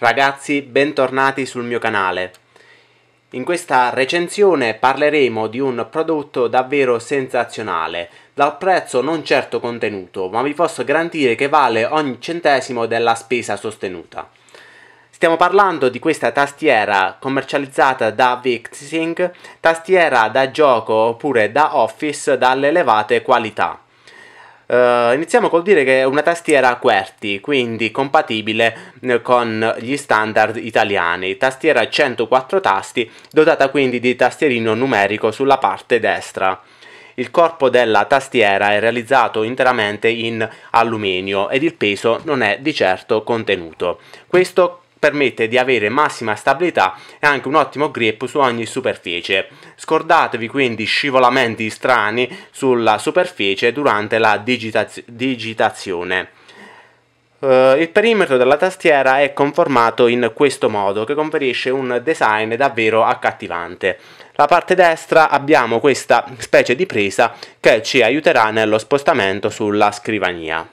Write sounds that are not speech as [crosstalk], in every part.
Ragazzi, bentornati sul mio canale. In questa recensione parleremo di un prodotto davvero sensazionale, dal prezzo non certo contenuto, ma vi posso garantire che vale ogni centesimo della spesa sostenuta. Stiamo parlando di questa tastiera commercializzata da Vixing, tastiera da gioco oppure da office dalle elevate qualità. Uh, iniziamo col dire che è una tastiera QWERTY, quindi compatibile eh, con gli standard italiani. Tastiera 104 tasti, dotata quindi di tastierino numerico sulla parte destra. Il corpo della tastiera è realizzato interamente in alluminio ed il peso non è di certo contenuto. Questo permette di avere massima stabilità e anche un ottimo grip su ogni superficie. Scordatevi quindi scivolamenti strani sulla superficie durante la digitaz digitazione. Uh, il perimetro della tastiera è conformato in questo modo che conferisce un design davvero accattivante. La parte destra abbiamo questa specie di presa che ci aiuterà nello spostamento sulla scrivania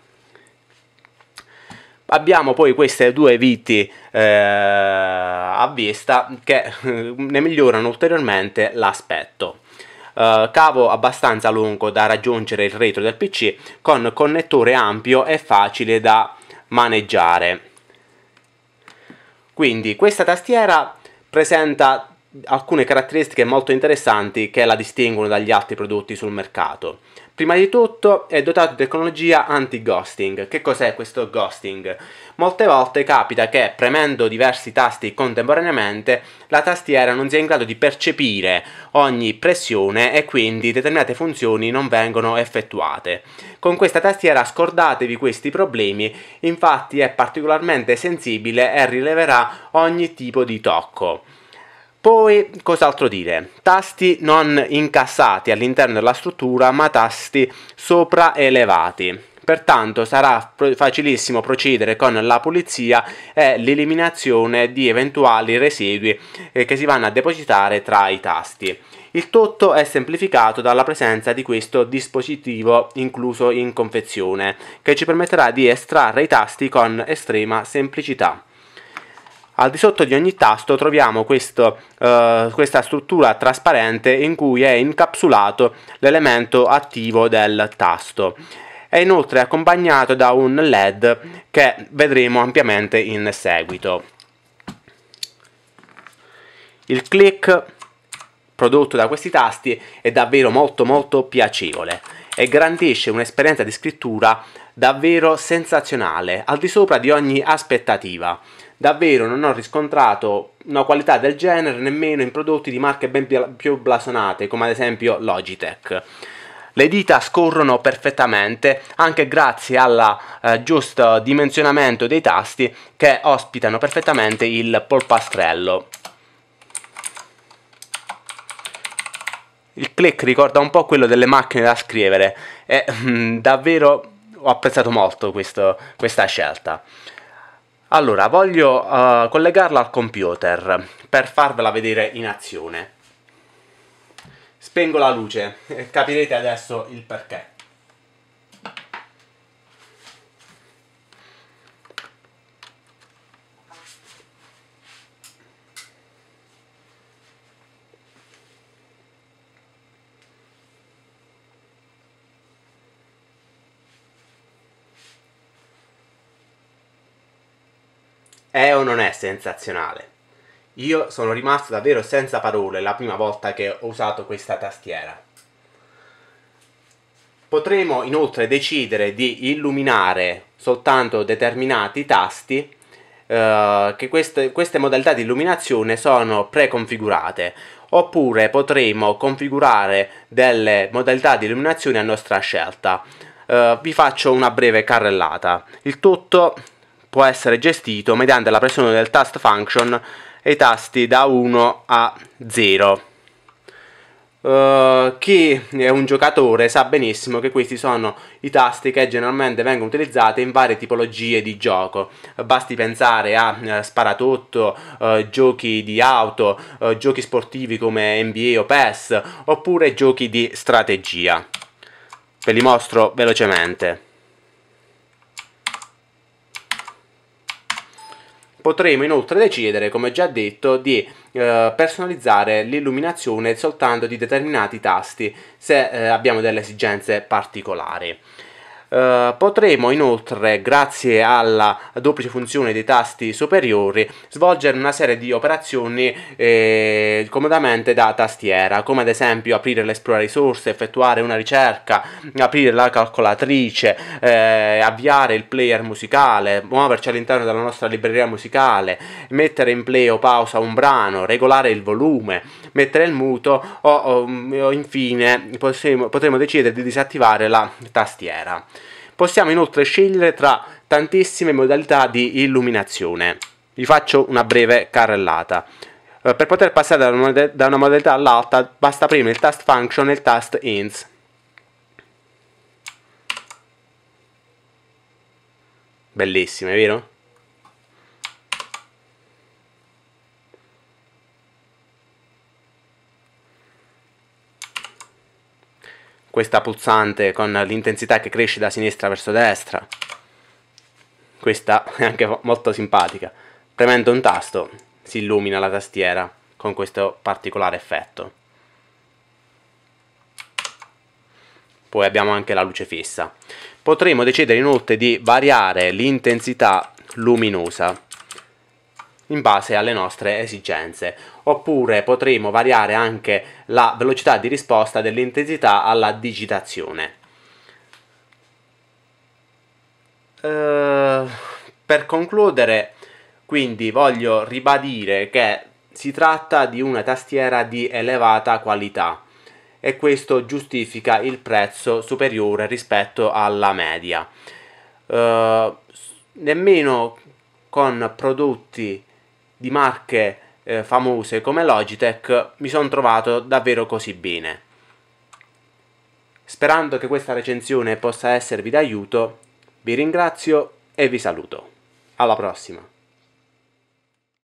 abbiamo poi queste due viti eh, a vista che eh, ne migliorano ulteriormente l'aspetto. Uh, cavo abbastanza lungo da raggiungere il retro del PC con connettore ampio e facile da maneggiare. Quindi questa tastiera presenta alcune caratteristiche molto interessanti che la distinguono dagli altri prodotti sul mercato. Prima di tutto è dotato di tecnologia anti-ghosting. Che cos'è questo ghosting? Molte volte capita che premendo diversi tasti contemporaneamente la tastiera non sia in grado di percepire ogni pressione e quindi determinate funzioni non vengono effettuate. Con questa tastiera scordatevi questi problemi, infatti è particolarmente sensibile e rileverà ogni tipo di tocco. Poi, cos'altro dire? Tasti non incassati all'interno della struttura, ma tasti sopraelevati. Pertanto sarà facilissimo procedere con la pulizia e l'eliminazione di eventuali residui eh, che si vanno a depositare tra i tasti. Il tutto è semplificato dalla presenza di questo dispositivo incluso in confezione, che ci permetterà di estrarre i tasti con estrema semplicità. Al di sotto di ogni tasto troviamo questo, eh, questa struttura trasparente in cui è incapsulato l'elemento attivo del tasto. È inoltre accompagnato da un LED che vedremo ampiamente in seguito. Il click prodotto da questi tasti è davvero molto molto piacevole e garantisce un'esperienza di scrittura davvero sensazionale, al di sopra di ogni aspettativa. Davvero non ho riscontrato una qualità del genere nemmeno in prodotti di marche ben più blasonate, come ad esempio Logitech. Le dita scorrono perfettamente anche grazie al eh, giusto dimensionamento dei tasti che ospitano perfettamente il polpastrello. Il click ricorda un po' quello delle macchine da scrivere e mm, [laughs] davvero ho apprezzato molto questo, questa scelta. Allora, voglio uh, collegarla al computer per farvela vedere in azione. Spengo la luce, e capirete adesso il perché. È o non è sensazionale? Io sono rimasto davvero senza parole la prima volta che ho usato questa tastiera. Potremo inoltre decidere di illuminare soltanto determinati tasti Uh, che queste, queste, modalità di illuminazione sono preconfigurate oppure potremo configurare delle modalità di illuminazione a nostra scelta uh, vi faccio una breve carrellata il tutto può essere gestito mediante la pressione del task function e i tasti da 1 a 0. Uh, eh, chi è un giocatore sa benissimo che questi sono i tasti che generalmente vengono utilizzati in varie tipologie di gioco. Basti pensare a uh, sparatutto, uh, giochi di auto, giochi sportivi come NBA o PES, oppure giochi di strategia. Ve li mostro velocemente. Potremo inoltre decidere, come già detto, di eh, personalizzare l'illuminazione soltanto di determinati tasti se eh, abbiamo delle esigenze particolari. Eh, potremo inoltre, grazie alla duplice funzione dei tasti superiori, svolgere una serie di operazioni eh, comodamente da tastiera, come ad esempio aprire l'esplora risorse, effettuare una ricerca, aprire la calcolatrice, eh, avviare il player musicale, muoverci all'interno della nostra libreria musicale, mettere in play o pausa un brano, regolare il volume, mettere il muto o, o, mm, o infine possiamo, potremo decidere di disattivare la tastiera. Possiamo inoltre scegliere tra tantissime modalità di illuminazione. Vi faccio una breve carrellata. Eh, per poter passare da una modalità all'altra basta premere il Task function e il Task ins. Bellissime, vero? questa pulsante con l'intensità che cresce da sinistra verso destra. Questa è anche molto simpatica. Premendo un tasto si illumina la tastiera con questo particolare effetto. Poi abbiamo anche la luce fissa. Potremmo decidere inoltre di variare l'intensità luminosa in base alle nostre esigenze oppure potremo variare anche la velocità di risposta dell'intensità alla digitazione. Uh, per concludere, quindi voglio ribadire che si tratta di una tastiera di elevata qualità e questo giustifica il prezzo superiore rispetto alla media. Uh, nemmeno con prodotti di marche eh, famose come Logitech mi sono trovato davvero così bene. Sperando che questa recensione possa esservi d'aiuto, vi ringrazio e vi saluto. Alla prossima!